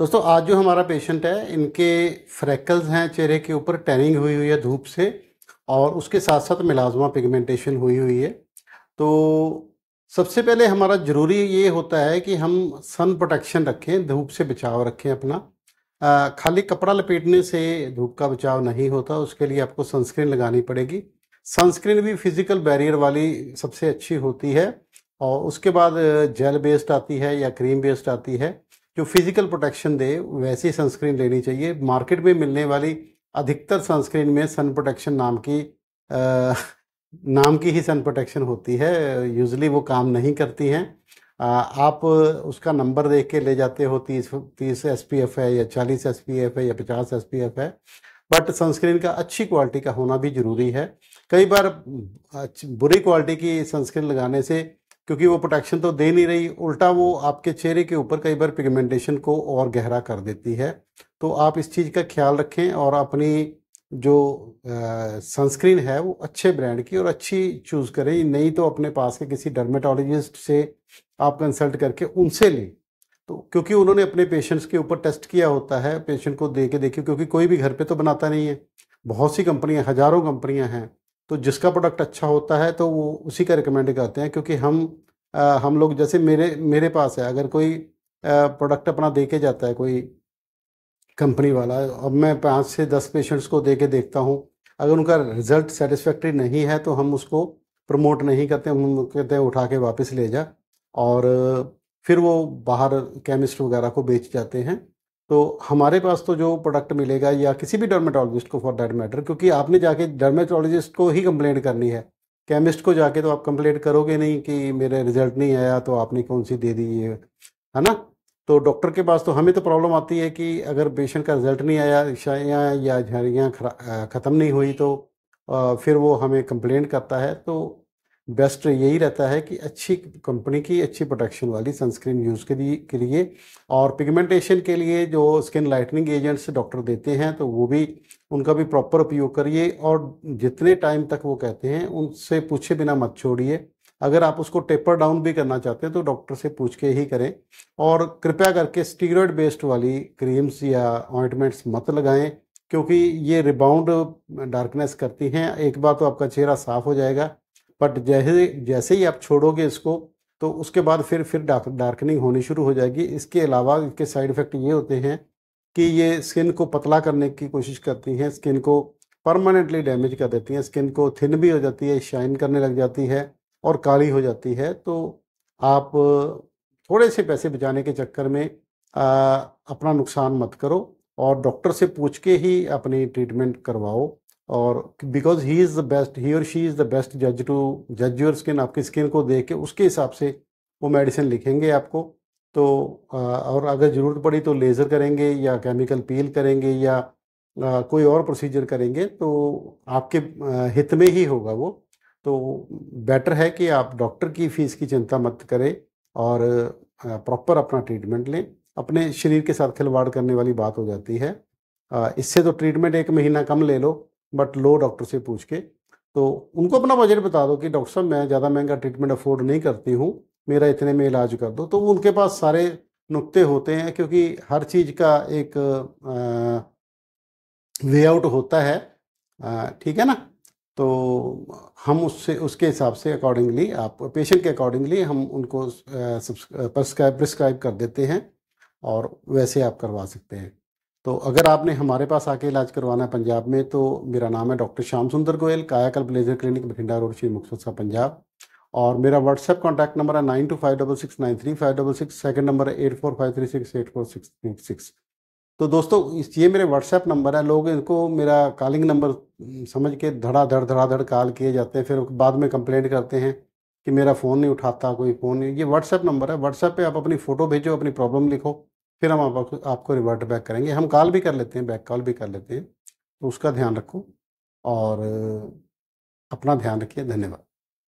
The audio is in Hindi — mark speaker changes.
Speaker 1: दोस्तों आज जो हमारा पेशेंट है इनके फ्रैकल्स हैं चेहरे के ऊपर टैनिंग हुई हुई है धूप से और उसके साथ साथ मिलाजमा पिगमेंटेशन हुई हुई है तो सबसे पहले हमारा ज़रूरी ये होता है कि हम सन प्रोटेक्शन रखें धूप से बचाव रखें अपना आ, खाली कपड़ा लपेटने से धूप का बचाव नहीं होता उसके लिए आपको सनस्क्रीन लगानी पड़ेगी सनस्क्रीन भी फिज़िकल बैरियर वाली सबसे अच्छी होती है और उसके बाद जेल बेस्ड आती है या क्रीम बेस्ड आती है जो फिजिकल प्रोटेक्शन दे वैसी सनस्क्रीन लेनी चाहिए मार्केट में मिलने वाली अधिकतर सनस्क्रीन में सन प्रोटेक्शन नाम की आ, नाम की ही सन प्रोटेक्शन होती है यूजली वो काम नहीं करती हैं आप उसका नंबर देख के ले जाते हो तीस तीस एस पी एफ है या चालीस एस पी एफ है या पचास एस पी एफ है बट सनस्क्रीन का अच्छी क्वालिटी का होना भी ज़रूरी है कई बार बुरी क्वालिटी की सनस्क्रीन लगाने से क्योंकि वो प्रोटेक्शन तो दे नहीं रही उल्टा वो आपके चेहरे के ऊपर कई बार पिगमेंटेशन को और गहरा कर देती है तो आप इस चीज़ का ख्याल रखें और अपनी जो सनस्क्रीन है वो अच्छे ब्रांड की और अच्छी चूज़ करें नहीं तो अपने पास के किसी डर्मेटोलॉजिस्ट से आप कंसल्ट करके उनसे लें तो क्योंकि उन्होंने अपने पेशेंट्स के ऊपर टेस्ट किया होता है पेशेंट को दे के देखिए क्योंकि कोई भी घर पे तो बनाता नहीं है बहुत सी कंपनियां हज़ारों कंपनियां हैं तो जिसका प्रोडक्ट अच्छा होता है तो वो उसी का रिकमेंड करते हैं क्योंकि हम आ, हम लोग जैसे मेरे मेरे पास है अगर कोई प्रोडक्ट अपना दे के जाता है कोई कंपनी वाला अब मैं पाँच से दस पेशेंट्स को दे के देखता हूँ अगर उनका रिजल्ट सेटिस्फैक्ट्री नहीं है तो हम उसको प्रमोट नहीं करते हम कहते हैं उठा के वापस ले जा और फिर वो बाहर केमिस्ट वगैरह को बेच जाते हैं तो हमारे पास तो जो प्रोडक्ट मिलेगा या किसी भी डर्मेटोलॉजिस्ट को फॉर दैट मैटर क्योंकि आपने जाके डर्मेटोलॉजिस्ट को ही कंप्लेंट करनी है केमिस्ट को जाके तो आप कंप्लेंट करोगे नहीं कि मेरे रिजल्ट नहीं आया तो आपने कौन सी दे दी ये है ना तो डॉक्टर के पास तो हमें तो प्रॉब्लम आती है कि अगर पेशेंट का रिजल्ट नहीं आया इशाइयाँ या झरियाँ ख़त्म नहीं हुई तो फिर वो हमें कंप्लेंट करता है तो बेस्ट यही रहता है कि अच्छी कंपनी की अच्छी प्रोटेक्शन वाली सनस्क्रीन यूज़ के लिए के लिए और पिगमेंटेशन के लिए जो स्किन लाइटनिंग एजेंट्स डॉक्टर देते हैं तो वो भी उनका भी प्रॉपर उपयोग करिए और जितने टाइम तक वो कहते हैं उनसे पूछे बिना मत छोड़िए अगर आप उसको टेपर डाउन भी करना चाहते हैं तो डॉक्टर से पूछ के ही करें और कृपया करके स्टीरोड बेस्ड वाली क्रीम्स या ऑइंटमेंट्स मत लगाएं क्योंकि ये रिबाउंड डार्कनेस करती हैं एक बार तो आपका चेहरा साफ हो जाएगा बट जैसे जैसे ही आप छोड़ोगे इसको तो उसके बाद फिर फिर डार्कनिंग होनी शुरू हो जाएगी इसके अलावा इसके साइड इफ़ेक्ट ये होते हैं कि ये स्किन को पतला करने की कोशिश करती हैं स्किन को परमानेंटली डैमेज कर देती हैं स्किन को थिन भी हो जाती है शाइन करने लग जाती है और काली हो जाती है तो आप थोड़े से पैसे बचाने के चक्कर में आ, अपना नुकसान मत करो और डॉक्टर से पूछ के ही अपनी ट्रीटमेंट करवाओ और because he is the best ही और शी इज़ द बेस्ट जज टू जज योर स्किन आपकी स्किन को देख के उसके हिसाब से वो मेडिसिन लिखेंगे आपको तो और अगर ज़रूरत पड़ी तो लेज़र करेंगे या केमिकल पील करेंगे या कोई और प्रोसीजर करेंगे तो आपके हित में ही होगा वो तो बेटर है कि आप डॉक्टर की फ़ीस की चिंता मत करें और प्रॉपर अपना ट्रीटमेंट लें अपने शरीर के साथ खिलवाड़ करने वाली बात हो जाती है इससे तो ट्रीटमेंट एक महीना कम ले लो बट लो डॉक्टर से पूछ के तो उनको अपना बजट बता दो कि डॉक्टर साहब मैं ज़्यादा महंगा ट्रीटमेंट अफोर्ड नहीं करती हूँ मेरा इतने में इलाज कर दो तो उनके पास सारे नुक्ते होते हैं क्योंकि हर चीज़ का एक वे आउट होता है ठीक है ना तो हम उससे उसके हिसाब से अकॉर्डिंगली आप पेशेंट के अकॉर्डिंगली हम उनको प्रिस्क्राइब कर देते हैं और वैसे आप करवा सकते हैं तो अगर आपने हमारे पास आके इलाज करवाना है पंजाब में तो मेरा नाम है डॉक्टर श्याम सुंदर गोयल कायाकल ब्लेजर क्लिनिक बठिंडा रोड श्री मुक्तसर साहब पंजाब और मेरा व्हाट्सएप कॉन्टैक्ट नंबर है nine two five double six nine three five double six second number है eight four five three six eight four six three six तो दोस्तों इस ये मेरे व्हाट्सएप नंबर है लोग इनको मेरा कॉलिंग नंबर समझ के धड़ाधड़ धड़ाधड़ कॉल किए जाते हैं फिर बाद में कंप्लेंट करते हैं कि मेरा फ़ोन नहीं उठाता कोई फ़ोन नहीं ये व्हाट्सएप नंबर है व्हाट्सएप पे आप अपनी फ़ोटो भेजो अपनी प्रॉब्लम लिखो फिर हम आपको आपको रिवर्ट बैक करेंगे हम कॉल भी कर लेते हैं बैक कॉल भी कर लेते हैं तो उसका ध्यान रखो और अपना ध्यान रखिए धन्यवाद